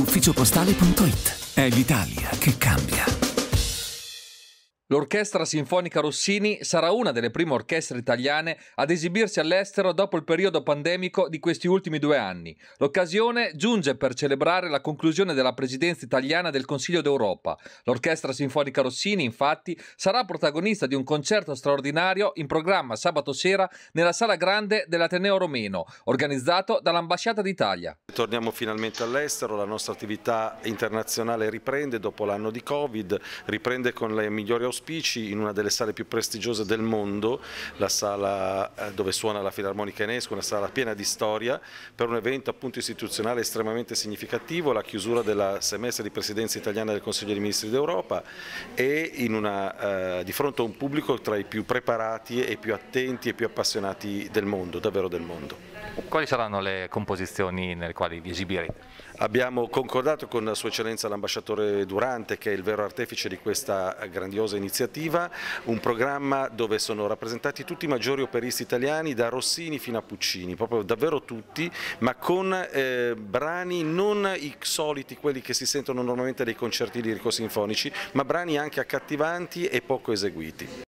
ufficiopostale.it. È l'Italia che cambia. L'Orchestra Sinfonica Rossini sarà una delle prime orchestre italiane ad esibirsi all'estero dopo il periodo pandemico di questi ultimi due anni. L'occasione giunge per celebrare la conclusione della presidenza italiana del Consiglio d'Europa. L'Orchestra Sinfonica Rossini, infatti, sarà protagonista di un concerto straordinario in programma sabato sera nella Sala Grande dell'Ateneo Romeno, organizzato dall'Ambasciata d'Italia. Torniamo finalmente all'estero, la nostra attività internazionale riprende dopo l'anno di Covid, riprende con i migliori auspici in una delle sale più prestigiose del mondo, la sala eh, dove suona la Filarmonica Enesco, una sala piena di storia, per un evento appunto istituzionale estremamente significativo, la chiusura della semestre di presidenza italiana del Consiglio dei Ministri d'Europa e una, eh, di fronte a un pubblico tra i più preparati e più attenti e più appassionati del mondo, davvero del mondo. Quali saranno le composizioni nel quali vi esibirete. Abbiamo concordato con Sua Eccellenza l'ambasciatore Durante che è il vero artefice di questa grandiosa iniziativa, un programma dove sono rappresentati tutti i maggiori operisti italiani da Rossini fino a Puccini, proprio davvero tutti, ma con eh, brani non i soliti, quelli che si sentono normalmente dei concerti lirico-sinfonici, ma brani anche accattivanti e poco eseguiti.